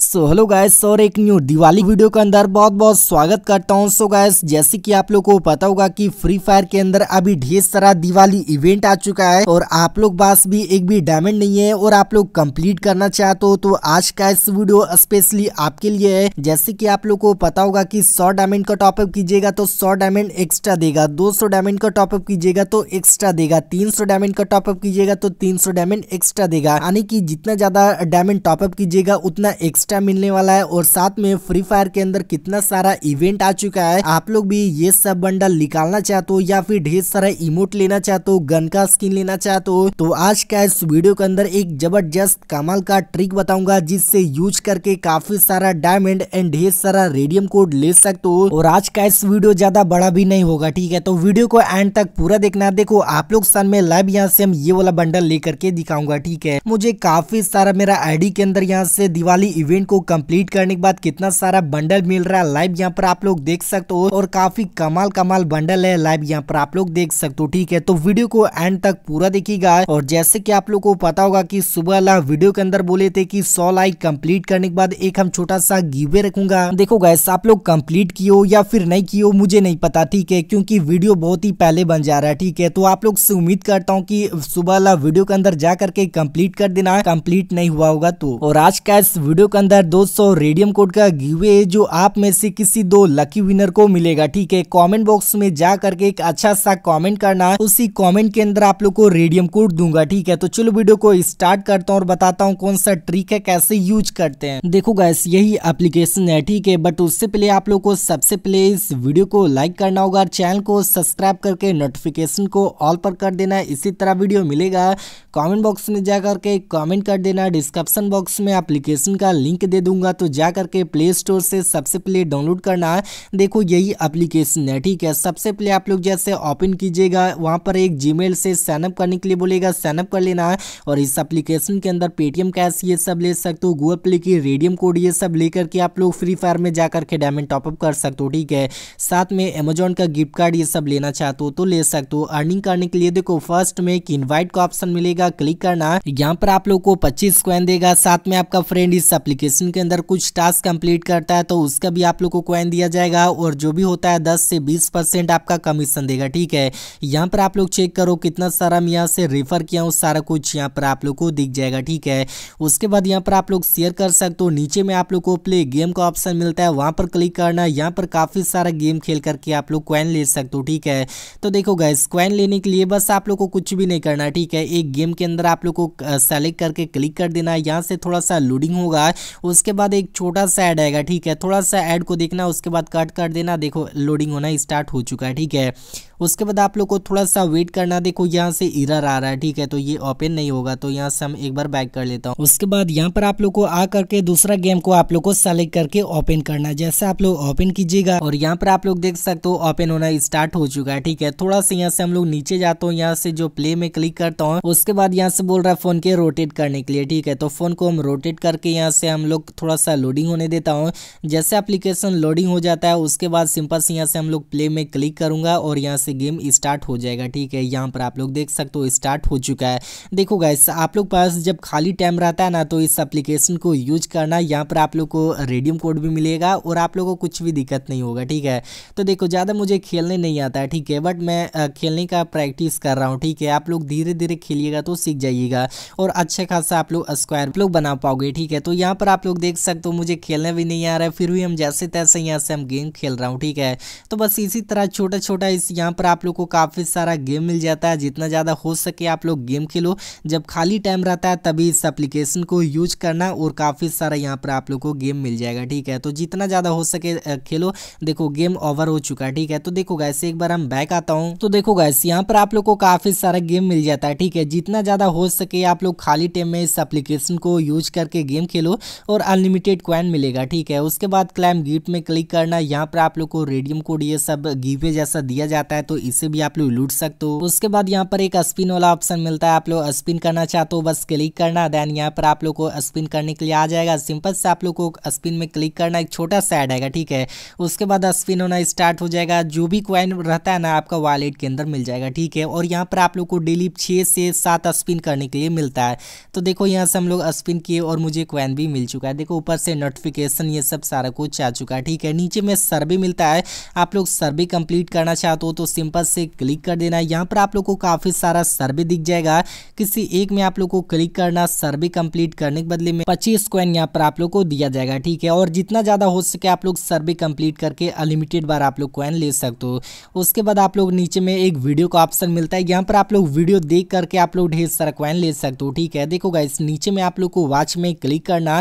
so hello guys और एक new Diwali video के अंदर बहुत बहुत स्वागत करता हूँ सो गायस जैसे कि आप लोग को पता होगा कि फ्री फायर के अंदर अभी ढेर सारा दिवाली इवेंट आ चुका है और आप लोग पास भी एक भी डायमंड नहीं है और आप लोग कंप्लीट करना चाहते हो तो आज का इस वीडियो स्पेशली आपके लिए है जैसे की आप लोग को पता होगा की सौ डायमंड का टॉपअप कीजिएगा तो सौ डायमंड एक्स्ट्रा देगा दो डायमंड का टॉपअप कीजिएगा तो एक्स्ट्रा देगा तीन डायमंड का टॉपअप कीजिएगा तो तीन डायमंड एक्स्ट्रा देगा यानी कि जितना ज्यादा डायमंड टॉपअप कीजिएगा उतना एक्स्ट्रा एक्स्ट्रा मिलने वाला है और साथ में फ्री फायर के अंदर कितना सारा इवेंट आ चुका है आप लोग भी ये सब बंडल निकालना चाहते हो या फिर ढेर सारा इमोट लेना चाहते हो गन का स्किन लेना चाहते हो तो आज का इस वीडियो के अंदर एक जबरदस्त कमाल का ट्रिक बताऊंगा जिससे यूज करके काफी सारा डायमंड एंड ढेर सारा रेडियम कोड ले सकते हो और आज का इस वीडियो ज्यादा बड़ा भी नहीं होगा ठीक है तो वीडियो को एंड तक पूरा देखना देखो आप लोग सन में लाइव यहाँ से हम ये वाला बंडल लेकर के दिखाऊंगा ठीक है मुझे काफी सारा मेरा आईडी के अंदर यहाँ से दिवाली इवेंट इवेंट को कंप्लीट करने के बाद कितना सारा बंडल मिल रहा है लाइव यहाँ पर आप लोग देख सकते हो और काफी कमाल कमाल बंडल है लाइव यहाँ पर आप लोग देख सकते हो ठीक है तो वीडियो को एंड तक पूरा देखिएगा और जैसे की आप लोग को पता होगा की सुबह अला वीडियो के अंदर बोले थे की सौ लाइक कम्प्लीट करने के बाद एक हम छोटा सा गिवे रखूंगा देखो गैस आप लोग कम्प्लीट की हो या फिर नहीं की हो मुझे नहीं पता ठीक है क्योंकि वीडियो बहुत ही पहले बन जा रहा है ठीक है तो आप लोग से उम्मीद करता हूँ की सुबह अला वीडियो के अंदर जा करके कम्प्लीट कर देना कम्प्लीट नहीं हुआ होगा तो और आज का इस वीडियो के अंदर 200 रेडियम कोड का गिवे जो आप में से किसी दो लकी विनर को मिलेगा ठीक है कमेंट बॉक्स में जा करके एक अच्छा सा कमेंट करना उसी कमेंट के अंदर आप लोग को रेडियम कोड दूंगा ठीक है तो चलो वीडियो को स्टार्ट करता हूँ और बताता हूँ कौन सा ट्रिक है कैसे यूज करते हैं देखो गैस यही एप्लीकेशन है ठीक है बट उससे पहले आप लोग को सबसे पहले इस वीडियो को लाइक करना होगा चैनल को सब्सक्राइब करके नोटिफिकेशन को ऑल पर कर देना इसी तरह वीडियो मिलेगा कॉमेंट बॉक्स में जा करके कॉमेंट कर देना डिस्क्रिप्शन बॉक्स में एप्लीकेशन का लिंक दे दूंगा तो जा करके प्ले स्टोर से सबसे पहले डाउनलोड करना है देखो यही अप्लीकेशन है ठीक है सबसे पहले आप लोग जैसे ओपन कीजिएगा वहाँ पर एक जी से साइनअप करने के लिए बोलेगा साइनअप कर लेना है और इस अप्लीकेशन के अंदर पेटीएम कैश ये सब ले सकते हो गूगल प्ले की रेडियम कोड ये सब लेकर के आप लोग फ्री फायर में जा करके डायमंड टॉपअप कर सकते हो ठीक है साथ में अमेजोन का गिफ्ट कार्ड ये सब लेना चाहते हो तो ले सकते हो अर्निंग करने के लिए देखो फर्स्ट में एक इन्वाइट का ऑप्शन मिलेगा क्लिक करना यहाँ पर आप लोग को पच्चीस क्वेन देगा साथ में आपका फ्रेंड इस अप्लीकेशन एप्लीकेशन के अंदर कुछ टास्क कंप्लीट करता है तो उसका भी आप लोग को क्वाइन दिया जाएगा और जो भी होता है दस से बीस परसेंट आपका कमीशन देगा ठीक है यहाँ पर आप लोग चेक करो कितना सारा मैं यहाँ से रेफर किया हूँ सारा कुछ यहाँ पर आप लोग को दिख जाएगा ठीक है उसके बाद यहाँ पर आप लोग शेयर कर सकते हो नीचे में आप लोग को प्ले गेम का ऑप्शन मिलता है वहाँ पर क्लिक करना यहाँ पर काफ़ी सारा गेम खेल करके आप लोग क्वाइन ले सकते हो ठीक है तो देखो गैस क्वाइन लेने के लिए बस आप लोग को कुछ भी नहीं करना ठीक है एक गेम के अंदर आप लोग को सेलेक्ट करके क्लिक कर देना यहाँ से थोड़ा सा लोडिंग होगा उसके बाद एक छोटा सा ऐड आएगा ठीक है थोड़ा सा ऐड को देखना उसके बाद कट कर देना देखो लोडिंग होना स्टार्ट हो चुका है ठीक है उसके बाद आप लोग को थोड़ा सा वेट करना देखो यहाँ से इरर आ रहा है ठीक है तो ये ओपन नहीं होगा तो यहाँ से हम एक बार बैक कर लेता हूँ उसके बाद यहाँ पर आप लोग को आ करके दूसरा गेम को आप लोग को सेलेक्ट करके ओपन करना है जैसे आप लोग ओपन कीजिएगा और यहाँ पर आप लोग देख सकते हो ओपन होना स्टार्ट हो चुका है ठीक है थोड़ा सा यहाँ से हम लोग नीचे जाता हूँ यहाँ से जो प्ले में क्लिक करता हूँ उसके बाद यहाँ से बोल रहा है फोन के रोटेट करने के लिए ठीक है तो फोन को हम रोटेट करके यहाँ से हम लोग थोड़ा सा लोडिंग होने देता हूँ जैसे एप्लीकेशन लोडिंग हो जाता है उसके बाद सिंपल से यहाँ से हम लोग प्ले में क्लिक करूंगा और यहाँ से से गेम स्टार्ट हो जाएगा ठीक है यहाँ पर आप लोग देख सकते हो स्टार्ट हो चुका है देखो गैस आप लोग पास जब खाली टाइम रहता है ना तो इस एप्लीकेशन को यूज करना यहाँ पर आप लोग को रेडियम कोड भी मिलेगा और आप लोग को कुछ भी दिक्कत नहीं होगा ठीक है तो देखो ज़्यादा मुझे खेलने नहीं आता है ठीक है बट मैं खेलने का प्रैक्टिस कर रहा हूँ ठीक है आप लोग धीरे धीरे खेलिएगा तो सीख जाइएगा और अच्छे खासा आप लोग स्क्वायर लोग बना पाओगे ठीक है तो यहाँ पर आप लोग देख सकते हो मुझे खेलना भी नहीं आ रहा है फिर भी हम जैसे तैसे यहाँ से हम गेम खेल रहा हूँ ठीक है तो बस इसी तरह छोटा छोटा इस यहाँ पर आप लोग को काफ़ी सारा गेम मिल जाता है जितना ज़्यादा हो सके आप लोग गेम खेलो जब खाली टाइम रहता है तभी इस एप्लीकेशन को यूज करना और काफ़ी सारा यहाँ पर आप लोग को गेम मिल जाएगा ठीक है तो जितना ज़्यादा हो सके खेलो देखो गेम ओवर हो चुका है ठीक है तो देखो गैसे एक बार हम बैक आता हूँ तो देखो गैस यहाँ पर आप लोग को काफ़ी सारा गेम मिल जाता है ठीक है जितना ज़्यादा हो सके आप लोग खाली टाइम में इस एप्लीकेशन को यूज करके गेम खेलो और अनलिमिटेड क्वाइन मिलेगा ठीक है उसके बाद क्लाइम गिफ्ट में क्लिक करना यहाँ पर आप लोग को रेडियम कोड ये सब गीवे जैसा दिया जाता है तो इसे भी आप लोग लूट सकते हो उसके बाद यहाँ पर एक स्पिन वाला ऑप्शन मिलता है आप लोग स्पिन करना चाहते हो बस क्लिक करना देन यहाँ पर आप लोग को स्पिन करने के लिए आ जाएगा सिंपल से आप लोग को स्पिन में क्लिक करना एक छोटा सा ऐड आएगा ठीक है उसके बाद स्पिन होना स्टार्ट हो जाएगा जो भी क्वाइन रहता है ना आपका वॉलेट के अंदर मिल जाएगा ठीक है और यहाँ पर आप लोग को डेली छः से सात स्पिन करने के लिए मिलता है तो देखो यहाँ से हम लोग स्पिन किए और मुझे क्वाइन भी मिल चुका है देखो ऊपर से नोटिफिकेशन ये सब सारा कुछ आ चुका है ठीक है नीचे में सर्वे मिलता है आप लोग सर्वे कंप्लीट करना चाहते हो तो सिंपल से क्लिक कर देना है यहाँ पर आप लोग को काफ़ी सारा सर्वे दिख जाएगा किसी एक में आप लोग को क्लिक करना सर्वे कंप्लीट करने के बदले में पच्चीस कॉइन यहाँ पर आप लोग को दिया जाएगा ठीक है और जितना ज़्यादा हो सके आप लोग सर्वे कंप्लीट करके अनलिमिटेड बार आप लोग कॉइन ले सकते हो उसके बाद आप लोग नीचे में एक वीडियो का ऑप्शन मिलता है यहाँ पर आप लोग वीडियो देख करके आप लोग ढेर सारा कॉइन ले सकते हो ठीक है देखो गाइस नीचे में आप लोग को वॉच में क्लिक करना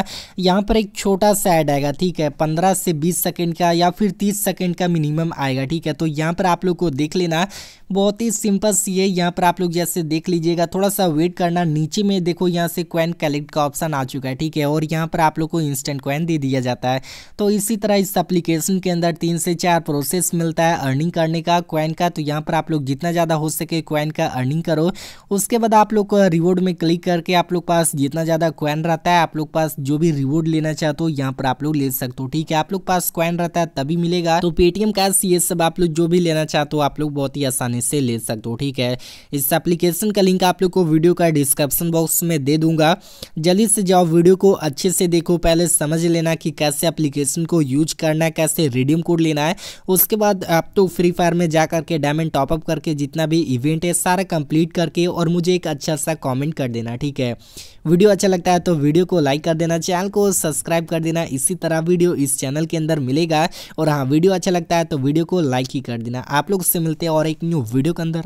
यहाँ पर एक छोटा सा ऐड आएगा ठीक है पंद्रह से बीस सेकेंड का या फिर तीस सेकेंड का मिनिमम आएगा ठीक है तो यहाँ पर आप लोग को देख देख लेना बहुत ही सिंपल सी है यहाँ पर आप लोग जैसे देख लीजिएगा थोड़ा सा वेट करना नीचे में देखो यहाँ से क्वैन कलेक्ट का ऑप्शन आ चुका है ठीक है और यहाँ पर आप लोग को इंस्टेंट क्वैन दे दिया जाता है तो इसी तरह इस एप्लीकेशन के अंदर तीन से चार प्रोसेस मिलता है अर्निंग करने का क्वैन का तो यहाँ पर आप लोग जितना ज़्यादा हो सके क्वैन का अर्निंग करो उसके बाद आप लोग रिवॉर्ड में क्लिक करके आप लोग पास जितना ज़्यादा क्वैन रहता है आप लोग पास जो भी रिवॉर्ड लेना चाहते हो यहाँ पर आप लोग ले सकते हो ठीक है आप लोग पास क्वैन रहता है तभी मिलेगा तो पेटीएम कैश ये सब आप लोग जो भी लेना चाहते हो आप लोग बहुत ही आसानी से ले सकते हो ठीक है इस एप्लीकेशन का लिंक आप लोग को वीडियो का डिस्क्रिप्शन बॉक्स में दे दूंगा जल्दी से जाओ वीडियो को अच्छे से देखो पहले समझ लेना कि कैसे एप्लीकेशन को यूज करना है कैसे रिडीम कोड लेना है उसके बाद आप तो फ्री फायर में जा करके डायमंड टॉपअप करके जितना भी इवेंट है सारा कंप्लीट करके और मुझे एक अच्छा सा कॉमेंट कर देना ठीक है वीडियो अच्छा लगता है तो वीडियो को लाइक कर देना चैनल को सब्सक्राइब कर देना इसी तरह वीडियो इस चैनल के अंदर मिलेगा और हाँ वीडियो अच्छा लगता है तो वीडियो को लाइक ही कर देना आप लोग आपसे मिलते हैं और एक न्यू वीडियो के अंदर